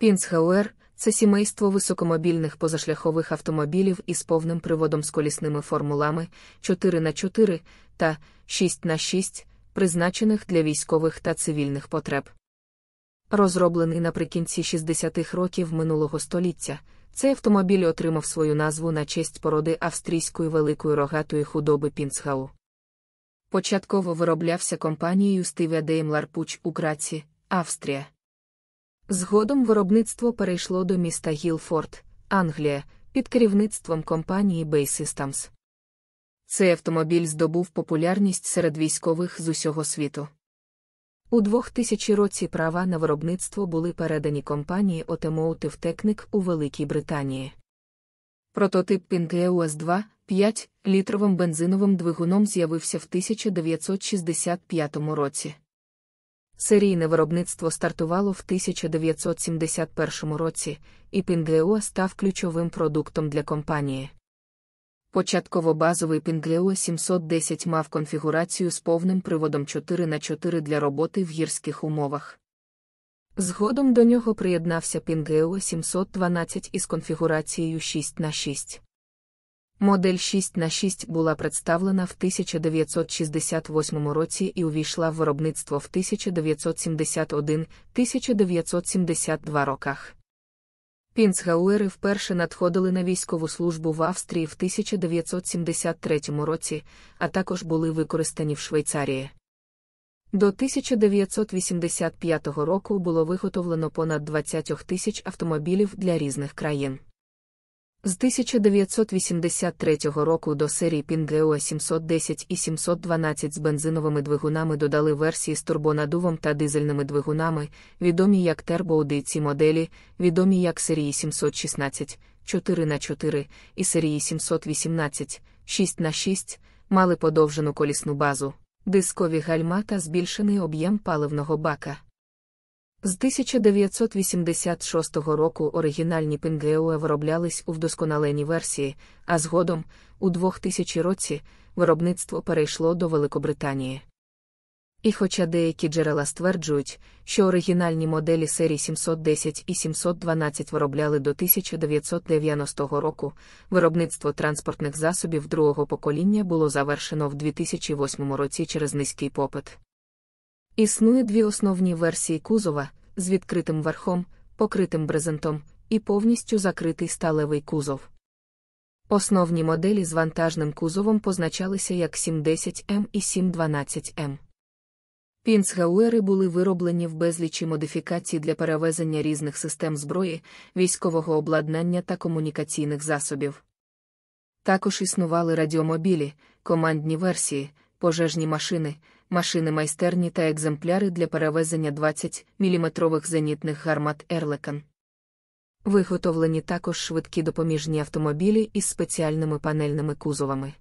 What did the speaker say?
Пінцхауер це сімейство високомобільних позашляхових автомобілів із повним приводом з колісними формулами 4х4 та 6х6, призначених для військових та цивільних потреб. Розроблений наприкінці 60-х років минулого століття, цей автомобіль отримав свою назву на честь породи австрійської великої рогатої худоби Пінцхау. Початково вироблявся компанією Стивя Daimler Puch у Граці, Австрія. Згодом виробництво перейшло до міста Гілфорд, Англія, під керівництвом компанії Bay Systems. Цей автомобіль здобув популярність серед військових з усього світу. У 2000 році права на виробництво були передані компанії Automotive Technic у Великій Британії. Прототип Pinteus 2, 5 літровим бензиновим двигуном з'явився в 1965 році. Серійне виробництво стартувало в 1971 році, і Пінгеуа став ключовим продуктом для компанії. Початково базовий Пінглеуа 710 мав конфігурацію з повним приводом 4 на 4 для роботи в гірських умовах. Згодом до нього приєднався Пінглеуа 712 із конфігурацією 6 на 6 Модель 6 на 6 була представлена в 1968 році і увійшла в виробництво в 1971-1972 роках. Пінцгауери вперше надходили на військову службу в Австрії в 1973 році, а також були використані в Швейцарії. До 1985 року було виготовлено понад 20 тисяч автомобілів для різних країн. З 1983 року до серії Pingeo 710 і 712 з бензиновими двигунами додали версії з турбонадувом та дизельними двигунами, відомі як тербоуди ці моделі, відомі як серії 716 4х4 і серії 718 6х6, мали подовжену колісну базу, дискові гальма та збільшений об'єм паливного бака. З 1986 року оригінальні пінгеуе вироблялись у вдосконаленій версії, а згодом, у 2000 році, виробництво перейшло до Великобританії. І хоча деякі джерела стверджують, що оригінальні моделі серії 710 і 712 виробляли до 1990 року, виробництво транспортних засобів другого покоління було завершено в 2008 році через низький попит. Існує дві основні версії кузова з відкритим верхом, покритим брезентом і повністю закритий сталевий кузов. Основні моделі з вантажним кузовом позначалися як 710М і 712М. Пінцгауери були вироблені в безлічі модифікацій для перевезення різних систем зброї, військового обладнання та комунікаційних засобів. Також існували радіомобілі, командні версії, пожежні машини машини майстерні та екземпляри для перевезення 20 мм зенітних гармат Ерлекан. Виготовлені також швидкі допоміжні автомобілі із спеціальними панельними кузовами.